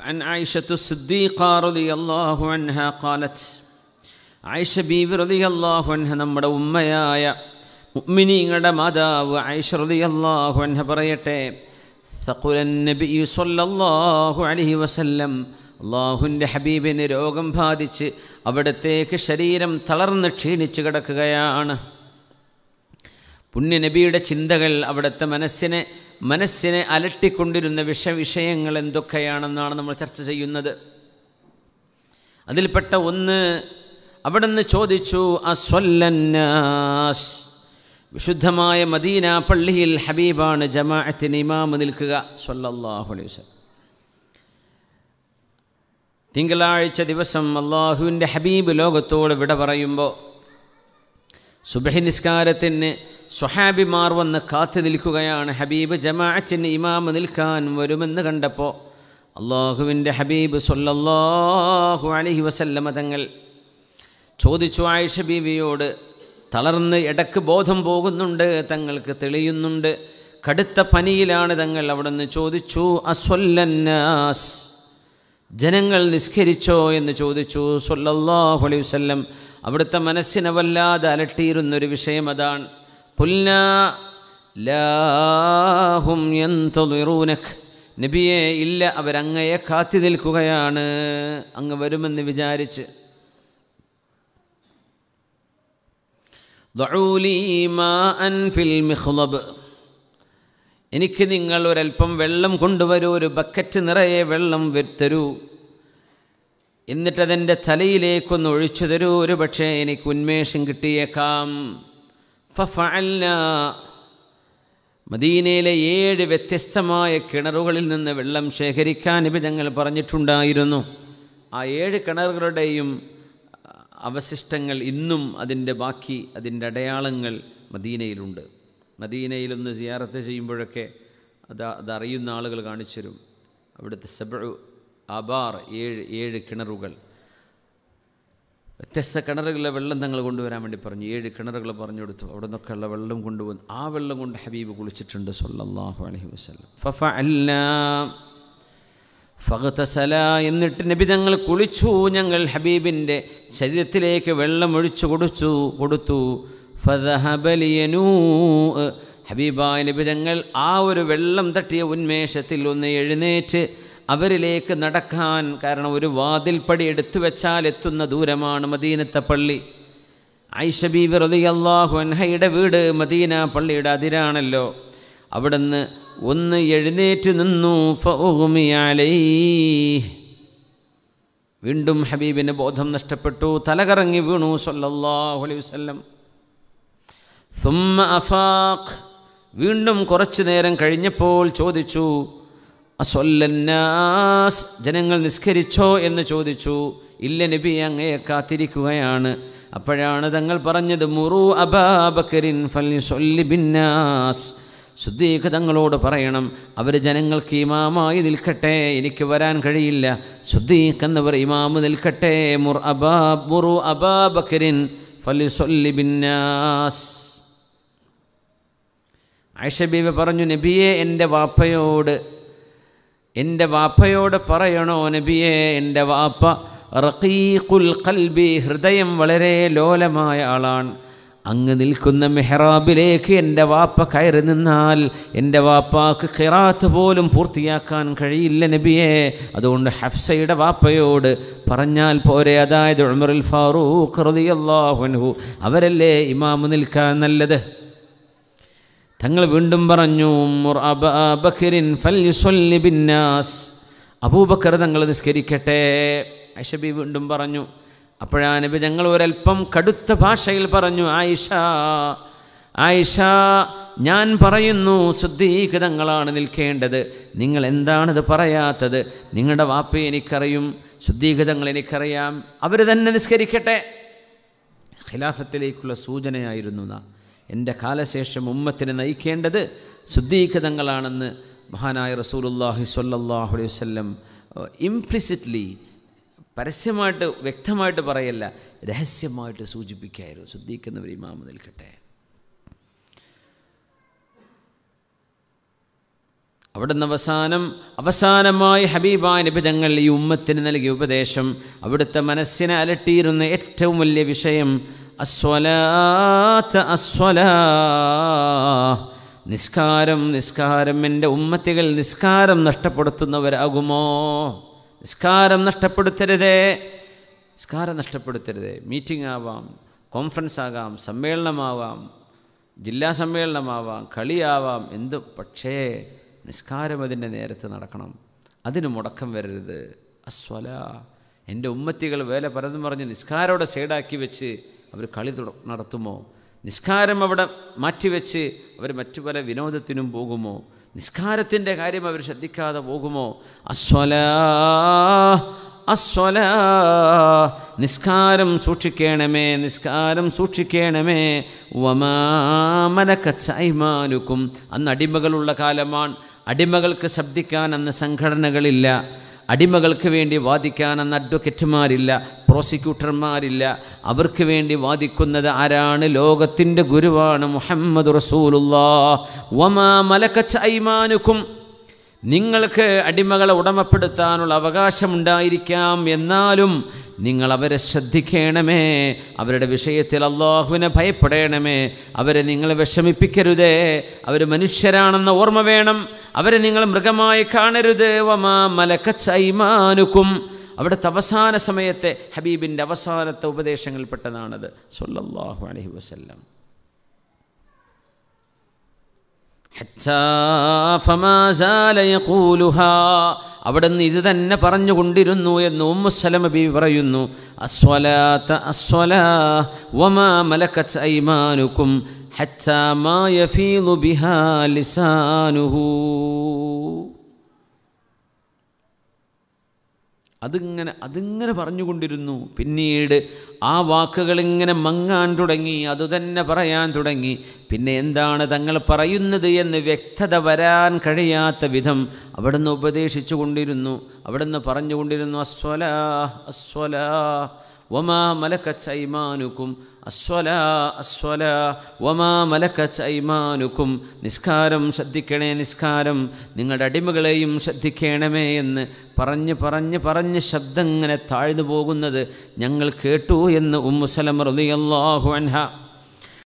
فعن عائشة الصديقة رضي الله عنها قالت عائشة بيبي رضي الله عنها نمر أميايا മുഅ്മിനീങ്ങളുടെ മാതാവ് ആയിഷ റളിയല്ലാഹു അൻഹ പറയട്ടെ സഖുലൻ നബി സല്ലല്ലാഹു അലൈഹി വസല്ലം അള്ളാഹുവിൻ്റെ ഹബീബിന് രോഗം ബാധിച്ച് അവിടത്തേക്ക് ശരീരം തളർന്ന് ക്ഷീണിച്ച് കിടക്കുകയാണ് പുണ്യ നബിയുടെ ചിന്തകൾ അവിടുത്തെ മനസ്സിനെ മനസ്സിനെ അലട്ടിക്കൊണ്ടിരുന്ന വിഷവിഷയങ്ങൾ എന്തൊക്കെയാണെന്നാണ് നമ്മൾ ചർച്ച ചെയ്യുന്നത് അതിൽപ്പെട്ട ഒന്ന് നിന്ന് ചോദിച്ചു അസ്വല്ലന്നാസ് വിശുദ്ധമായ മദീന പള്ളിയിൽ ഹബീബാണ് ജമാഅത്തിന് ഇമാമ് നിൽക്കുക സല്ലല്ലാഹു അലൈഹി വസല്ലം തിങ്കളാഴ്ച ദിവസം അള്ളാഹുവിൻ്റെ ഹബീബ് ലോകത്തോട് വിട പറയുമ്പോൾ സുബഹി നിസ്കാരത്തിന് സ്വഹാബിമാർ വന്ന് കാത്തു നിൽക്കുകയാണ് ഹബീബ് ജമാഅച്ചിന് ഇമാമ് നിൽക്കാൻ വരുമെന്ന് കണ്ടപ്പോൾ അള്ളാഹുവിൻ്റെ ഹബീബ് സൊല്ലാഹു അലഹി വസല്ലമ തങ്ങൾ ചോദിച്ചു ആയിഷ ബീവിയോട് തളർന്ന് ഇടക്ക് ബോധം പോകുന്നുണ്ട് തങ്ങൾക്ക് തെളിയുന്നുണ്ട് കടുത്ത പനിയിലാണ് തങ്ങൾ അവിടുന്ന് ചോദിച്ചു അസ്വല്ലാസ് ജനങ്ങൾ നിസ്കരിച്ചോ എന്ന് ചോദിച്ചു സൊല്ലാഹു അലൈഹി വസ്ല്ലം അവിടുത്തെ മനസ്സിനെ വല്ലാതെ അലട്ടിയിരുന്നൊരു വിഷയം അതാണ് പുല്ല ലാഹും നബിയെ ഇല്ല അവരങ്ങയെ കാത്തി നിൽക്കുകയാണ് അങ്ങ് വരുമെന്ന് വിചാരിച്ച് എനിക്ക് നിങ്ങൾ ഒരൽപ്പം വെള്ളം കൊണ്ടുവരൂ ഒരു ബക്കറ്റ് നിറയെ വെള്ളം തരൂ എന്നിട്ടതെൻ്റെ തലയിലേക്കൊന്ന് ഒഴിച്ചു തരൂ ഒരു പക്ഷേ എനിക്ക് ഉന്മേഷം കിട്ടിയേക്കാം ഫല്ല മദീനയിലെ ഏഴ് വ്യത്യസ്തമായ കിണറുകളിൽ നിന്ന് വെള്ളം ശേഖരിക്കാൻ ഇപ്പം ഞങ്ങൾ പറഞ്ഞിട്ടുണ്ടായിരുന്നു ആ ഏഴ് കിണറുകളുടെയും അവശിഷ്ടങ്ങൾ ഇന്നും അതിൻ്റെ ബാക്കി അതിൻ്റെ അടയാളങ്ങൾ മദീനയിലുണ്ട് മദീനയിലൊന്ന് സിയാറത്ത് ചെയ്യുമ്പോഴൊക്കെ അത് അതറിയുന്ന ആളുകൾ കാണിച്ചു തരും അവിടുത്തെ സബ് അബാർ ഏഴ് ഏഴ് കിണറുകൾ വ്യത്യസ്ത കിണറുകളിലെ വെള്ളം തങ്ങൾ കൊണ്ടുവരാൻ വേണ്ടി പറഞ്ഞു ഏഴ് കിണറുകൾ പറഞ്ഞു കൊടുത്തു അവിടെ നിന്നൊക്കെയുള്ള വെള്ളം കൊണ്ടുവന്നു ആ വെള്ളം കൊണ്ട് ഹബീബ് കുളിച്ചിട്ടുണ്ട് സൊല്ലാഹു അലഹി വസ്ലം ഫഫ അല്ല എന്നിട്ട് നബി തങ്ങൾ കുളിച്ചു ഞങ്ങൾ ഹബീബിൻ്റെ ശരീരത്തിലേക്ക് വെള്ളം ഒഴിച്ചു കൊടുത്തു കൊടുത്തു ഫതഹബലിയനൂ ഹബീബായ നബി തങ്ങൾ ആ ഒരു വെള്ളം തട്ടിയ ഉന്മേഷത്തിൽ ഒന്ന് എഴുന്നേറ്റ് അവരിലേക്ക് നടക്കാൻ കാരണം ഒരു വാതിൽപ്പടി എടുത്തു വെച്ചാൽ എത്തുന്ന ദൂരമാണ് മദീനത്തെ പള്ളി ഐഷ ബീബി അള്ളാഹു അൻഹയുടെ വീട് മദീന പള്ളിയുടെ അതിരാണല്ലോ അവിടുന്ന് ഒന്ന് എഴുന്നേറ്റ് നിന്നു ഫൗമിയാലേ വീണ്ടും ഹബീബിന് ബോധം നഷ്ടപ്പെട്ടു തലകറങ്ങി വീണു സല്ലല്ലാഹു അലൈഹി വസല്ലം സുമ്മ അഫാഖ് വീണ്ടും കുറച്ചു നേരം കഴിഞ്ഞപ്പോൾ ചോദിച്ചു അസൊല്ലാസ് ജനങ്ങൾ നിസ്കരിച്ചോ എന്ന് ചോദിച്ചു ഇല്ല നബി അങ്ങയെ കാത്തിരിക്കുകയാണ് അപ്പോഴാണ് തങ്ങൾ പറഞ്ഞത് മുറു അബാബക്കരിൻ ബിന്നാസ് സുദ്ദീഖ് തങ്ങളോട് പറയണം അവർ ജനങ്ങൾക്ക് ഇമാമായി നിൽക്കട്ടെ എനിക്ക് വരാൻ കഴിയില്ല സുദ്ദീഖ് എന്നവർ ഇമാമ് നിൽക്കട്ടെ മുർ അബാബ് മുറു അബാബക്കരിൻ ബിന്നാസ് ആയിഷബീബ് പറഞ്ഞു നബിയെ എൻ്റെ വാപ്പയോട് എൻ്റെ വാപ്പയോട് പറയണോ നബിയെ എൻ്റെ വാപ്പ റഖീഖുൽ കൽബി ഹൃദയം വളരെ ലോലമായ ആളാണ് അങ്ങ് നിൽക്കുന്ന മെഹ്റാബിലേക്ക് എൻ്റെ വാപ്പ കയറി നിന്നാൽ എൻ്റെ വാപ്പാക്ക് ഖിറാത്ത് പോലും പൂർത്തിയാക്കാൻ കഴിയില്ല നബിയെ അതുകൊണ്ട് ഹഫ്സയുടെ വാപ്പയോട് പറഞ്ഞാൽ പോരെ അതായത് ഉമറുൽ ഫാറൂഖ് റളിയല്ലാഹു അൻഹു അവരല്ലേ ഇമാമ് നിൽക്കാൻ നല്ലത് തങ്ങൾ വീണ്ടും പറഞ്ഞു അബൂബക്കർ തങ്ങൾ നിസ്കരിക്കട്ടെ ഐഷബി വീണ്ടും പറഞ്ഞു അപ്പോഴാ നബി ഞങ്ങൾ ഒരൽപ്പം കടുത്ത ഭാഷയിൽ പറഞ്ഞു ആയിഷ ആയിഷ ഞാൻ പറയുന്നു ശുദ്ധീകൃതങ്ങളാണ് നിൽക്കേണ്ടത് നിങ്ങൾ എന്താണിത് പറയാത്തത് നിങ്ങളുടെ വാപ്പയെ എനിക്കറിയും ശുദ്ധീകൃതങ്ങൾ എനിക്കറിയാം അവർ തന്നെ നിസ്കരിക്കട്ടെ ഖിലാഫത്തിലേക്കുള്ള സൂചനയായിരുന്നു എൻ്റെ കാലശേഷം ഉമ്മത്തിനെ നയിക്കേണ്ടത് ശുദ്ധീകൃതങ്ങളാണെന്ന് മഹാനായ റസൂലുല്ലാഹി സ്വല്ലാഹു അലൈഹി വല്ലം ഇംപ്ലിസിറ്റ്ലി പരസ്യമായിട്ട് വ്യക്തമായിട്ട് പറയല്ല രഹസ്യമായിട്ട് സൂചിപ്പിക്കായിരുന്നു ശുദ്ധീകരിക്കുന്നവർ ഇമാമ നിൽക്കട്ടെ അവിടുന്ന് അവസാനം അവസാനമായി ഹബീബായ നിബിതങ്ങൾ ഈ ഉമ്മത്തിന് നൽകിയ ഉപദേശം അവിടുത്തെ മനസ്സിനെ അലട്ടിയിരുന്ന ഏറ്റവും വലിയ വിഷയം അസ്വലാത്ത അസ്വലാ നിസ്കാരം നിസ്കാരം എൻ്റെ ഉമ്മത്തികൾ നിസ്കാരം നഷ്ടപ്പെടുത്തുന്നവരാകുമോ നിസ്കാരം നഷ്ടപ്പെടുത്തരുതേ നിസ്കാരം നഷ്ടപ്പെടുത്തരുതേ മീറ്റിംഗ് ആവാം കോൺഫറൻസ് ആകാം സമ്മേളനമാവാം ജില്ലാ സമ്മേളനമാവാം കളിയാവാം എന്ത് പക്ഷേ നിസ്കാരം അതിൻ്റെ നേരത്ത് നടക്കണം അതിന് മുടക്കം വരരുത് അസ്വല എൻ്റെ ഉമ്മത്തികൾ വേല പലതും പറഞ്ഞ് നിസ്കാരോടെ സൈഡാക്കി വെച്ച് അവർ കളി നടത്തുമോ നിസ്കാരം അവിടെ മാറ്റിവെച്ച് അവർ മറ്റു പല വിനോദത്തിനും പോകുമോ നിസ്കാരത്തിൻ്റെ കാര്യം അവർ ശ്രദ്ധിക്കാതെ പോകുമോ അസ്വല അസ്വല നിസ്കാരം സൂക്ഷിക്കണമേ നിസ്കാരം സൂക്ഷിക്കണമേ വമാമനക്കൈമാനുക്കും അന്ന് അടിമകളുള്ള കാലമാണ് അടിമകൾക്ക് ശബ്ദിക്കാൻ അന്ന് സംഘടനകളില്ല അടിമകൾക്ക് വേണ്ടി വാദിക്കാൻ അന്ന് അഡ്വക്കറ്റുമാരില്ല പ്രോസിക്യൂട്ടർമാരില്ല അവർക്ക് വേണ്ടി വാദിക്കുന്നത് ആരാണ് ലോകത്തിൻ്റെ ഗുരുവാണ് മുഹമ്മദ് റസൂലുല്ലാ നിങ്ങൾക്ക് അടിമകളെ ഉടമപ്പെടുത്താനുള്ള അവകാശമുണ്ടായിരിക്കാം എന്നാലും നിങ്ങൾ അവരെ ശ്രദ്ധിക്കണമേ അവരുടെ വിഷയത്തിൽ അള്ളാഹുവിനെ ഭയപ്പെടണമേ അവരെ നിങ്ങൾ വിഷമിപ്പിക്കരുതേ അവർ മനുഷ്യരാണെന്ന ഓർമ്മ വേണം അവരെ നിങ്ങൾ മൃഗമായി കാണരുത് വമാ മലക്കച്ചൈമാനുക്കും അവിടുത്തെ അവസാന സമയത്തെ ഹബീബിൻ്റെ അവസാനത്തെ പെട്ടതാണത് സൊല്ലാഹു അലഹി വസ്ല്ലാം അവിടുന്ന് ഇത് തന്നെ പറഞ്ഞുകൊണ്ടിരുന്നു എന്ന് ഉമ്മുസലമ ബി പറയുന്നു അസ്വലാത്ത അസ്വലാ വമാ ഐമാനുക്കും മാ അതിങ്ങനെ അതിങ്ങനെ പറഞ്ഞുകൊണ്ടിരുന്നു പിന്നീട് ആ വാക്കുകളിങ്ങനെ മങ്ങാൻ തുടങ്ങി അതുതന്നെ പറയാൻ തുടങ്ങി പിന്നെ എന്താണ് തങ്ങൾ പറയുന്നത് എന്ന് വ്യക്തത വരാൻ കഴിയാത്ത വിധം അവിടുന്ന് ഉപദേശിച്ചു കൊണ്ടിരുന്നു അവിടുന്ന് പറഞ്ഞുകൊണ്ടിരുന്നു അസ്വലാ അസ്വലാ വമാ മലക്കച്ച് ഐമാനുക്കും അസ്വല അസ്വല വമാ മലക്കച്ച് നിസ്കാരം ശ്രദ്ധിക്കണേ നിസ്കാരം നിങ്ങളുടെ അടിമകളെയും ശ്രദ്ധിക്കണമേ എന്ന് പറഞ്ഞ് പറഞ്ഞ് പറഞ്ഞ് ശബ്ദം ഇങ്ങനെ താഴ്ന്നു പോകുന്നത് ഞങ്ങൾ കേട്ടു എന്ന് ഉമ്മുസലം റലിയല്ലാഹു അൻഹ